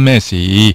Messi